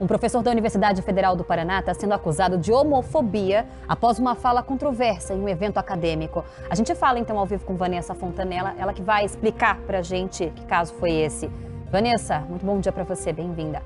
Um professor da Universidade Federal do Paraná está sendo acusado de homofobia após uma fala controversa em um evento acadêmico. A gente fala então ao vivo com Vanessa Fontanella, ela que vai explicar para a gente que caso foi esse. Vanessa, muito bom dia para você, bem-vinda.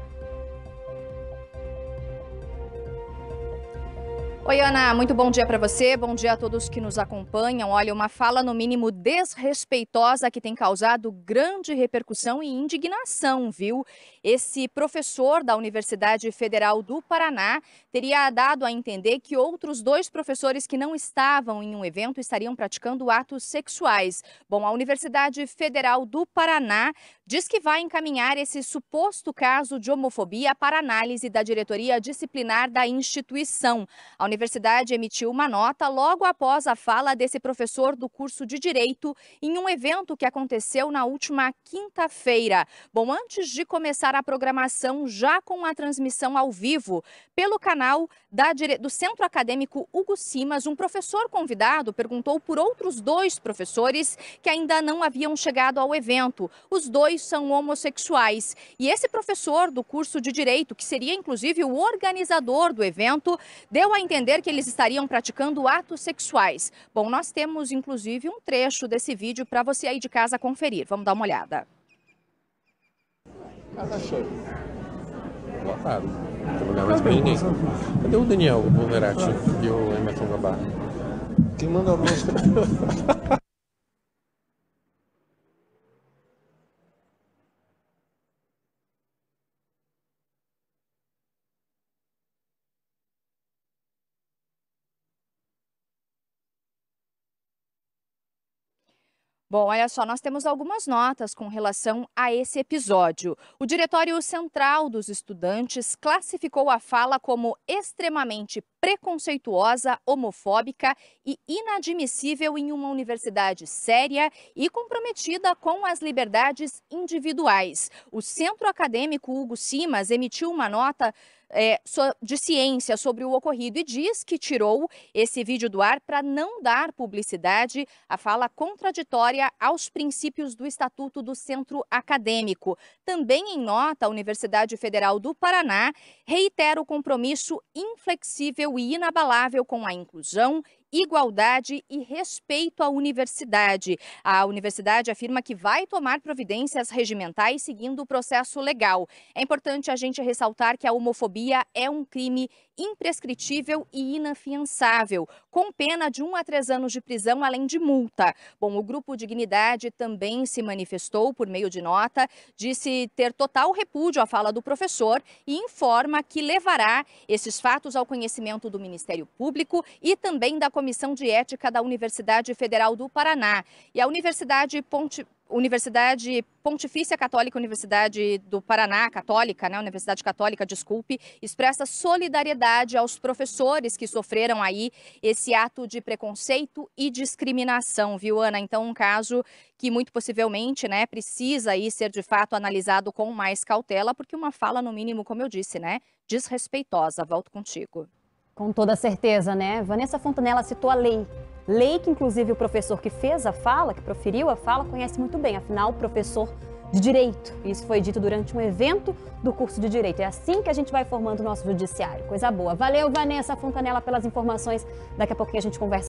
Oi, Ana, muito bom dia para você, bom dia a todos que nos acompanham. Olha, uma fala no mínimo desrespeitosa que tem causado grande repercussão e indignação, viu? Esse professor da Universidade Federal do Paraná teria dado a entender que outros dois professores que não estavam em um evento estariam praticando atos sexuais. Bom, a Universidade Federal do Paraná diz que vai encaminhar esse suposto caso de homofobia para análise da diretoria disciplinar da instituição. A universidade emitiu uma nota logo após a fala desse professor do curso de Direito em um evento que aconteceu na última quinta-feira. Bom, antes de começar a programação, já com a transmissão ao vivo pelo canal da, do Centro Acadêmico Hugo Simas, um professor convidado perguntou por outros dois professores que ainda não haviam chegado ao evento. Os dois são homossexuais. E esse professor do curso de Direito, que seria inclusive o organizador do evento, deu a entender entender que eles estariam praticando atos sexuais. Bom, nós temos inclusive um trecho desse vídeo para você aí de casa conferir. Vamos dar uma olhada. Casa cheia. Lotado. Trabalhava de ninguém. Cadê o Daniel, o Vulnerati e o Emerson Gabar? Quem manda é a música? Bom, olha só, nós temos algumas notas com relação a esse episódio. O Diretório Central dos Estudantes classificou a fala como extremamente preconceituosa, homofóbica e inadmissível em uma universidade séria e comprometida com as liberdades individuais. O Centro Acadêmico Hugo Simas emitiu uma nota é, de ciência sobre o ocorrido e diz que tirou esse vídeo do ar para não dar publicidade à fala contraditória aos princípios do Estatuto do Centro Acadêmico. Também em nota, a Universidade Federal do Paraná reitera o compromisso inflexível e inabalável com a inclusão igualdade e respeito à universidade. A universidade afirma que vai tomar providências regimentais seguindo o processo legal. É importante a gente ressaltar que a homofobia é um crime imprescritível e inafiançável, com pena de 1 um a 3 anos de prisão, além de multa. Bom, o Grupo Dignidade também se manifestou por meio de nota, disse ter total repúdio à fala do professor e informa que levará esses fatos ao conhecimento do Ministério Público e também da Comissão de Ética da Universidade Federal do Paraná. E a Universidade Ponte Universidade Pontifícia Católica, Universidade do Paraná Católica, né, Universidade Católica, desculpe, expressa solidariedade aos professores que sofreram aí esse ato de preconceito e discriminação, viu, Ana? Então, um caso que muito possivelmente, né, precisa aí ser de fato analisado com mais cautela, porque uma fala, no mínimo, como eu disse, né, desrespeitosa. Volto contigo. Com toda certeza, né? Vanessa Fontanella citou a lei Lei que, inclusive, o professor que fez a fala, que proferiu a fala, conhece muito bem, afinal, professor de direito. Isso foi dito durante um evento do curso de direito. É assim que a gente vai formando o nosso judiciário. Coisa boa. Valeu, Vanessa Fontanella, pelas informações. Daqui a pouquinho a gente conversa.